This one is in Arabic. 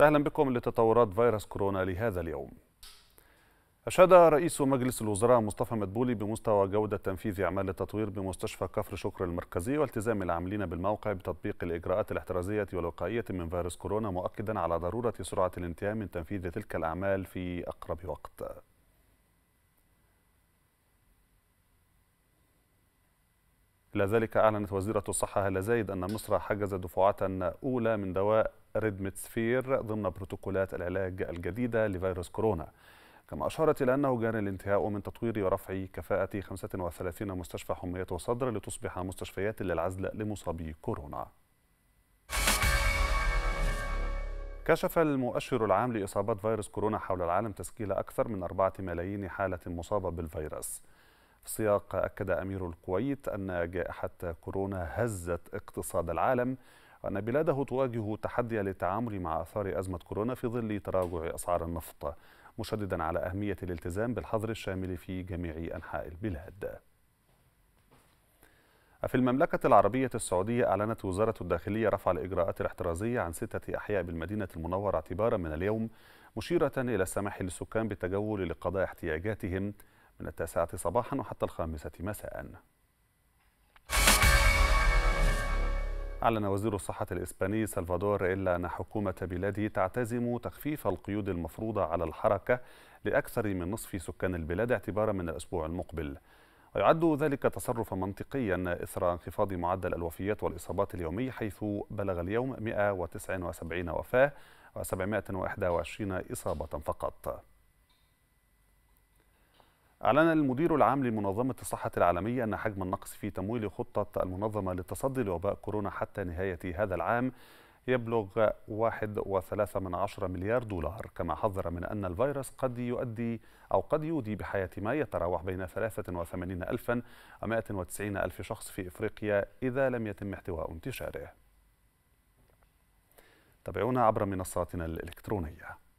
أهلا بكم لتطورات فيروس كورونا لهذا اليوم أشاد رئيس مجلس الوزراء مصطفى مدبولي بمستوى جودة تنفيذ أعمال التطوير بمستشفى كفر شكر المركزي والتزام العاملين بالموقع بتطبيق الإجراءات الاحترازية والوقائية من فيروس كورونا مؤكدا على ضرورة سرعة الانتهاء من تنفيذ تلك الأعمال في أقرب وقت إلى ذلك أعلنت وزيرة الصحة هالة زايد أن مصر حجزت دفعات أولى من دواء ريدمتسفير ضمن بروتوكولات العلاج الجديدة لفيروس كورونا كما أشارت إلى أنه جاري الانتهاء من تطوير ورفع كفاءة 35 مستشفى حمية وصدر لتصبح مستشفيات للعزل لمصابي كورونا كشف المؤشر العام لإصابات فيروس كورونا حول العالم تسجيل أكثر من 4 ملايين حالة مصابة بالفيروس في سياق أكد أمير الكويت أن جائحة كورونا هزت اقتصاد العالم وأن بلاده تواجه تحديا للتعامل مع آثار أزمة كورونا في ظل تراجع أسعار النفط مشددا على أهمية الالتزام بالحظر الشامل في جميع أنحاء البلاد في المملكة العربية السعودية أعلنت وزارة الداخلية رفع الإجراءات الاحترازية عن ستة أحياء بالمدينة المنورة اعتبارا من اليوم مشيرة إلى السماح للسكان بالتجول لقضاء احتياجاتهم من التاسعة صباحا وحتى الخامسة مساء أعلن وزير الصحة الإسباني سلفادور إلا أن حكومة بلاده تعتزم تخفيف القيود المفروضة على الحركة لأكثر من نصف سكان البلاد اعتبارا من الأسبوع المقبل ويعد ذلك تصرفا منطقيا إثر انخفاض معدل الوفيات والإصابات اليومي حيث بلغ اليوم 179 وفاة و721 إصابة فقط أعلن المدير العام لمنظمة الصحة العالمية أن حجم النقص في تمويل خطة المنظمة للتصدي لوباء كورونا حتى نهاية هذا العام يبلغ 1.3 مليار دولار كما حذر من أن الفيروس قد يؤدي أو قد يودي بحياة ما يتراوح بين 83 ألفا و190 ألف شخص في إفريقيا إذا لم يتم احتواء انتشاره تابعونا عبر منصاتنا الإلكترونية